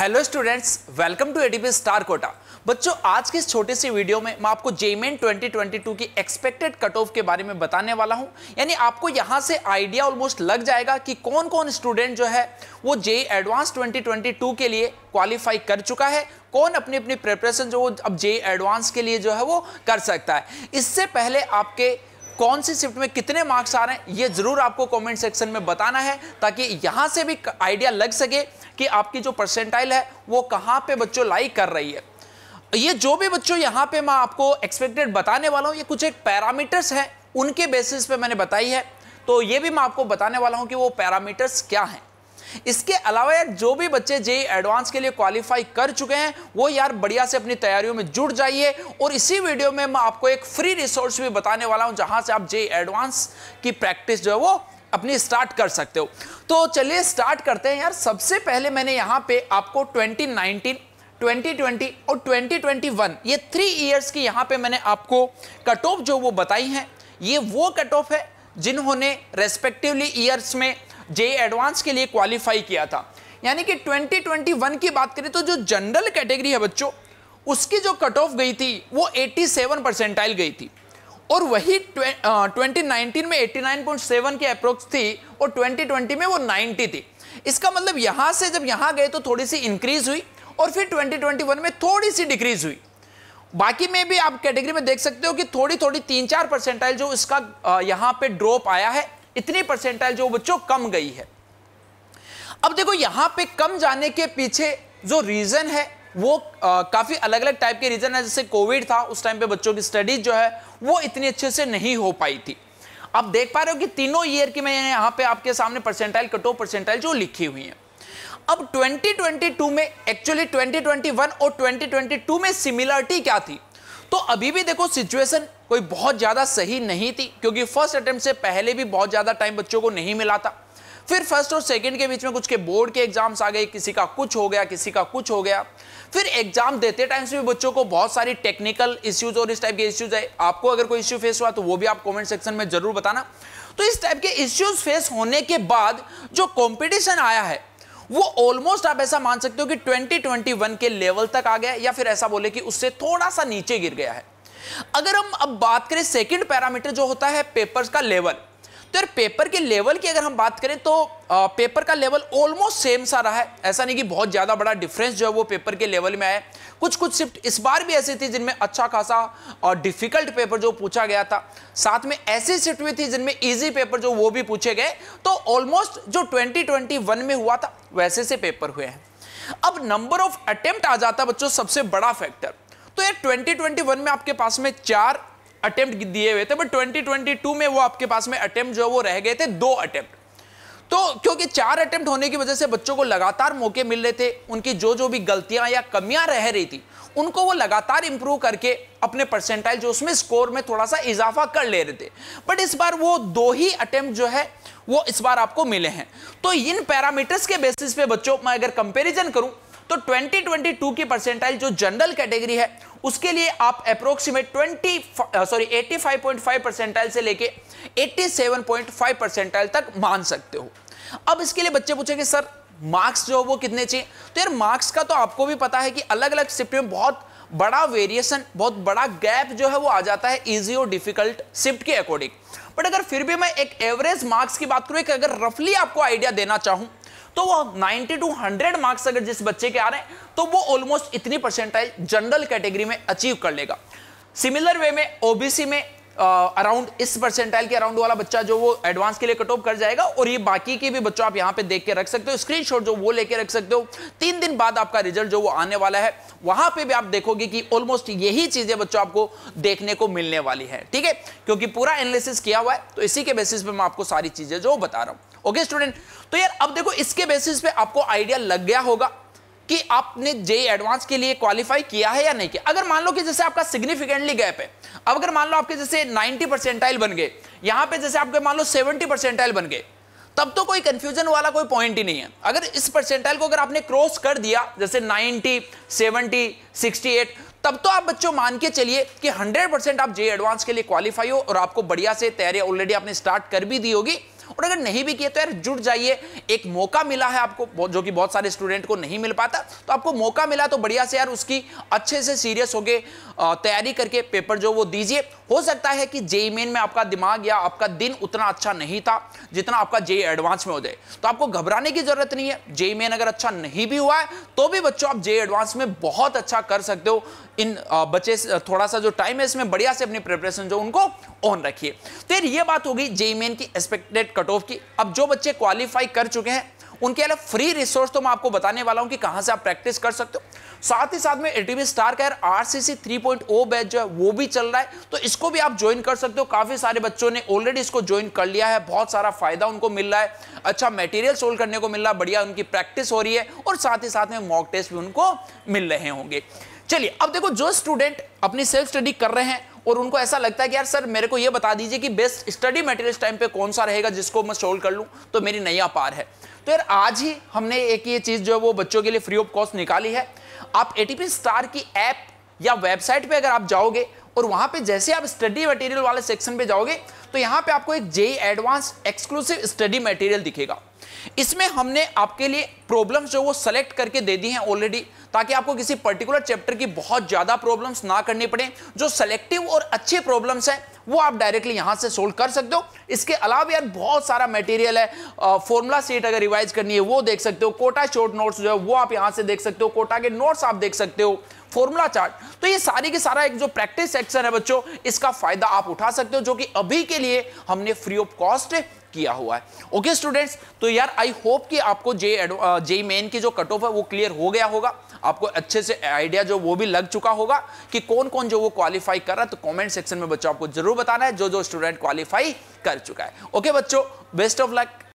hello students welcome to ADP star Kota बच्चों आज की इस छोटी सी वीडियो में मैं आपको जेमेन 2022 की एक्सपेक्टेड कट ऑफ के बारे में बताने वाला हूं यानी आपको यहां से आइडिया ऑलमोस्ट लग जाएगा कि कौन कौन स्टूडेंट जो है वो जे एडवांस 2022 के लिए क्वालिफाई कर चुका है कौन अपनी अपनी प्रिपरेशन जो अब जे एडवांस के लिए जो है वो कर सकता है इससे पहले आपके कौन सी शिफ्ट में कितने मार्क्स आ रहे हैं ये जरूर आपको कमेंट सेक्शन में बताना है ताकि यहां से भी आइडिया लग सके कि आपकी जो परसेंटाइल है वो कहाँ पे बच्चों लाइक कर रही है ये जो भी बच्चों यहाँ पे मैं आपको एक्सपेक्टेड बताने वाला हूँ ये कुछ एक पैरामीटर्स हैं उनके बेसिस पे मैंने बताई है तो ये भी मैं आपको बताने वाला हूँ कि वो पैरामीटर्स क्या हैं इसके अलावा यार जो भी बच्चे जे एडवांस के लिए क्वालिफाई कर चुके हैं वो यार बढ़िया से अपनी तैयारियों में जुड़ जाइए और इसी वीडियो में मैं आपको एक फ्री रिसोर्स भी बताने वाला हूं जहां से आप जे एडवांस की प्रैक्टिस जो है वो अपनी स्टार्ट कर सकते हो तो चलिए स्टार्ट करते हैं यार सबसे पहले मैंने यहाँ पे आपको 2019 2020 और 2021 ये थ्री ईयर्स की यहाँ पे मैंने आपको कट ऑफ जो वो बताई हैं ये वो कट ऑफ है जिन्होंने रेस्पेक्टिवली ईयर्स में जे एडवांस के लिए क्वालिफाई किया था यानी कि 2021 की बात करें तो जो जनरल कैटेगरी है बच्चों उसकी जो कट ऑफ गई थी वो 87 परसेंटाइल गई थी और वही ट्वेंटी नाइनटीन में 89.7 की अप्रोक्स थी और 2020 में वो 90 थी इसका मतलब यहां से जब यहां गए तो थोड़ी सी इंक्रीज हुई और फिर 2021 में थोड़ी सी डिक्रीज हुई बाकी में भी आप कैटेगरी में देख सकते हो कि थोड़ी थोड़ी तीन चार परसेंटाइल जो इसका यहाँ पे ड्रॉप आया है इतनी परसेंटाइल जो बच्चों कम गई है अब देखो यहाँ पे कम जाने के पीछे जो रीजन है वो आ, काफ़ी अलग अलग टाइप के रीज़न है जैसे कोविड था उस टाइम पे बच्चों की स्टडीज जो है वो इतनी अच्छे से नहीं हो पाई थी आप देख पा रहे हो कि तीनों ईयर की मैं यहां पे आपके सामने परसेंटाइल कट ऑफ परसेंटाइल जो लिखी हुई है अब 2022 में एक्चुअली 2021 और 2022 में सिमिलरिटी क्या थी तो अभी भी देखो सिचुएशन कोई बहुत ज़्यादा सही नहीं थी क्योंकि फर्स्ट अटेम्प्ट से पहले भी बहुत ज़्यादा टाइम बच्चों को नहीं मिला था फिर फर्स्ट और सेकंड के बीच में कुछ के बोर्ड के एग्जाम्स आ गए किसी का कुछ हो गया किसी का कुछ हो गया फिर एग्जाम देते टाइम से भी बच्चों को बहुत सारी टेक्निकल इश्यूज और इस टाइप के इश्यूज आए आपको अगर कोई इश्यू फेस हुआ तो वो भी आप कमेंट सेक्शन में जरूर बताना तो इस टाइप के इश्यूज फेस होने के बाद जो कॉम्पिटिशन आया है वो ऑलमोस्ट आप ऐसा मान सकते हो कि 2021 के लेवल तक आ गया या फिर ऐसा बोले कि उससे थोड़ा सा नीचे गिर गया है अगर हम अब बात करें सेकंड पैरामीटर जो होता है पेपर्स का लेवल तो यार पेपर के लेवल की अगर हम बात करें तो आ, पेपर का लेवल ऑलमोस्ट सेम सा रहा है ऐसा नहीं कि बहुत ज़्यादा बड़ा डिफरेंस जो है वो पेपर के लेवल में आया कुछ कुछ शिफ्ट इस बार भी ऐसी थी जिनमें अच्छा खासा और डिफिकल्ट पेपर जो पूछा गया था साथ में ऐसी शिफ्ट भी थी जिनमें ईजी पेपर जो वो भी पूछे गए तो ऑलमोस्ट जो 2021 में हुआ था वैसे से पेपर हुए हैं अब नंबर ऑफ अटेम्प्ट आ जाता बच्चों सबसे बड़ा फैक्टर तो यार 2021 में आपके पास में चार अटेम्प्ट दिए हुए थे बट ट्वेंटी ट्वेंटी टू में वो आपके पास में अटेम्प्ट जो है वो रह गए थे दो अटेम्प्ट तो क्योंकि चार अटेम्प्ट होने की वजह से बच्चों को लगातार मौके मिल रहे थे उनकी जो जो भी गलतियां या कमियां रह रही थी उनको वो लगातार इंप्रूव करके अपने परसेंटाइल जो उसमें स्कोर में थोड़ा सा इजाफा कर ले रहे थे बट इस बार वो दो ही अटेम्प्ट जो है वो इस बार आपको मिले हैं तो इन पैरामीटर्स के बेसिस पे बच्चों मैं अगर कंपैरिजन करूं तो 2022 की परसेंटाइल जो जनरल कैटेगरी है उसके लिए आप अप्रोक्सीमेट ट्वेंटी सॉरी 85.5 परसेंटाइल से लेके एट्टी परसेंटाइल तक मान सकते हो अब इसके लिए बच्चे पूछेंगे सर मार्क्स जो वो कितने चाहिए तो यार मार्क्स का तो आपको भी पता है कि अलग अलग शिफ्ट में बहुत बड़ा वेरिएशन बहुत बड़ा गैप जो है वो आ जाता है इजी और डिफिकल्ट शिफ्ट के अकॉर्डिंग बट अगर फिर भी मैं एक एवरेज मार्क्स की बात करूं एक अगर रफली आपको आइडिया देना चाहूं तो वो 90 टू 100 मार्क्स अगर जिस बच्चे के आ रहे हैं तो वो ऑलमोस्ट इतनी परसेंटाइज जनरल कैटेगरी में अचीव कर लेगा सिमिलर वे में ओबीसी में अराउंड इस परसेंटाइल के अराउंड वाला बच्चा जो वो एडवांस के लिए कट ऑफ कर जाएगा और ये बाकी के भी बच्चों आप यहाँ पे देख के रख सकते हो स्क्रीनशॉट जो वो लेके रख सकते हो तीन दिन बाद आपका रिजल्ट जो वो आने वाला है वहां पे भी आप देखोगे कि ऑलमोस्ट यही चीजें बच्चों आपको देखने को मिलने वाली है ठीक है क्योंकि पूरा एनालिसिस किया हुआ है तो इसी के बेसिस पे मैं आपको सारी चीजें जो बता रहा हूँ ओके स्टूडेंट तो यार अब देखो इसके बेसिस पे आपको आइडिया लग गया होगा कि आपने जे एडवांस के लिए क्वालिफाई किया है या नहीं किया अगर मान लो कि जैसे आपका सिग्निफिकेंटली गैप है अब अगर मान लो आपके जैसे 90 परसेंटाइल बन गए यहां पे जैसे आपके मान लो 70 परसेंटाइल बन गए तब तो कोई कंफ्यूजन वाला कोई पॉइंट ही नहीं है अगर इस परसेंटाइल को अगर आपने क्रॉस कर दिया जैसे 90, सिक्सटी एट तब तो आप बच्चों मान के चलिए कि 100 परसेंट आप जे एडवांस के लिए क्वालिफाई हो और आपको बढ़िया से तैयारी ऑलरेडी आपने स्टार्ट कर भी दी होगी और अगर नहीं भी किए तो यार जुट जाइए एक मौका मिला है आपको जो कि बहुत सारे स्टूडेंट को नहीं मिल पाता तो आपको मौका मिला तो बढ़िया से यार उसकी अच्छे से सीरियस होके तैयारी करके पेपर जो वो दीजिए हो सकता है कि जेई मेन में आपका दिमाग या आपका दिन उतना अच्छा नहीं था जितना आपका जेई एडवांस में हो जाए तो आपको घबराने की जरूरत नहीं है जेई मेन अगर अच्छा नहीं भी हुआ है तो भी बच्चों आप जेई एडवांस में बहुत अच्छा कर सकते हो इन बच्चे थोड़ा सा जो टाइम है इसमें बढ़िया से अपनी प्रिपरेशन जो उनको ऑन रखिए तो ये बात होगी जेई मेन की एक्सपेक्टेड कट ऑफ की अब जो बच्चे क्वालिफाई कर चुके हैं उनके अलग फ्री रिसोर्स तो मैं आपको बताने वाला हूं कि कहां से आप प्रैक्टिस कर सकते हो साथ ही साथ में एटीबी स्टार का आरसीसी 3.0 बैच जो है वो भी चल रहा है तो इसको भी आप ज्वाइन कर सकते हो काफी सारे बच्चों ने ऑलरेडी इसको ज्वाइन कर लिया है बहुत सारा फायदा उनको मिल रहा है अच्छा मेटीरियल सोल्व करने को मिल रहा है बढ़िया उनकी प्रैक्टिस हो रही है और साथ ही साथ में मॉक टेस्ट भी उनको मिल रहे होंगे चलिए अब देखो जो स्टूडेंट अपनी सेल्फ स्टडी कर रहे हैं और उनको ऐसा लगता है कि यार सर मेरे को ये बता दीजिए कि बेस्ट स्टडी मटेरियल टाइम पे कौन सा रहेगा जिसको मैं सोल्व कर लूँ तो मेरी नया पार है तो यार आज ही हमने एक ये चीज़ जो है वो बच्चों के लिए फ्री ऑफ कॉस्ट निकाली है आप ए स्टार की ऐप या वेबसाइट पर अगर आप जाओगे और वहाँ पे जैसे आप स्टडी मटेरियल वाले सेक्शन पे जाओगे तो यहाँ पे आपको एक J advance exclusive study material दिखेगा इसमें हमने आपके लिए प्रॉब्लम्स जो वो सेलेक्ट करके दे दी हैं ऑलरेडी ताकि आपको किसी पर्टिकुलर चैप्टर की बहुत ज़्यादा प्रॉब्लम्स ना करनी पड़े जो सेलेक्टिव और अच्छे प्रॉब्लम्स हैं वो आप डायरेक्टली यहां से सोल्व कर सकते हो इसके अलावा यार बहुत सारा मटेरियल है फॉर्मूला सीट अगर रिवाइज करनी है वो देख सकते हो कोटा शॉर्ट नोट्स जो है वो आप यहां से देख सकते हो कोटा के नोट्स आप देख सकते हो फॉर्मूला चार्ट तो ये सारी के सारा एक जो प्रैक्टिस सेक्शन है बच्चों इसका फायदा आप उठा सकते हो जो कि अभी के लिए हमने फ्री ऑफ कॉस्ट किया हुआ है ओके स्टूडेंट्स तो यार आई होप कि आपको जे जे मेन की जो कट ऑफ है वो क्लियर हो गया होगा आपको अच्छे से आइडिया जो वो भी लग चुका होगा कि कौन कौन जो वो क्वालिफाई कर रहा है तो कमेंट सेक्शन में बच्चों आपको जरूर बताना है जो जो स्टूडेंट क्वालिफाई कर चुका है ओके बच्चों बेस्ट ऑफ लक